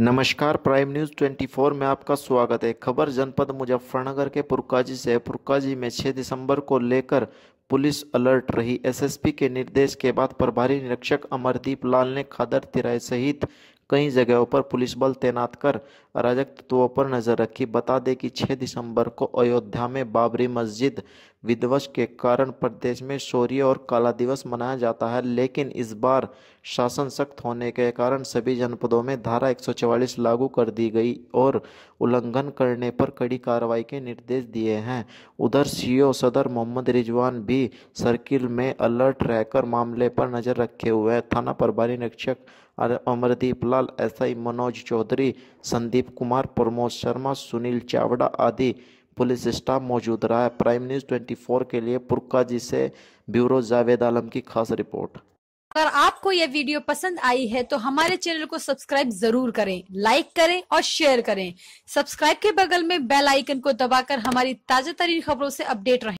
नमस्कार prime news 24 में आपका स्वागत है खबर जनपद मुजफ्फरनगर के पुरकाजी से पुरकाजी में 6 दिसंबर को लेकर पुलिस अलर्ट रही एसएसपी के निर्देश के बाद प्रभारी निरीक्षक अमरदीप लाल ने खादर तिराय सहित कई जगहों पर पुलिस बल तैनात कर अराजक तत्वों पर नजर रखी बता दें कि 6 दिसंबर को अयोध्या में बाबरी मस्जिद विध्वंस के कारण प्रदेश में शौर्य और काला दिवस मनाया जाता है लेकिन इस बार शासन सख्त होने के कारण सभी जनपदों में धारा 144 लागू कर दी गई और उल्लंघन करने पर कड़ी कार्रवाई के निर्देश दिए हैं उधर सीओ सदर मोहम्मद रिजवान भी सर्किल में अलर्ट रहकर मामले पर नज़र रखे हुए हैं थाना प्रभारी निरीक्षक अमरदीप लाल एस एसआई मनोज चौधरी संदीप कुमार प्रमोद शर्मा सुनील चावड़ा आदि पुलिस स्टाफ मौजूद रहा है प्राइम न्यूज 24 के लिए पुरका जी से ब्यूरो जावेद आलम की खास रिपोर्ट अगर आपको यह वीडियो पसंद आई है तो हमारे चैनल को सब्सक्राइब जरूर करें लाइक करें और शेयर करें सब्सक्राइब के बगल में बेल आइकन को दबाकर हमारी ताजा तरीन खबरों से अपडेट रहें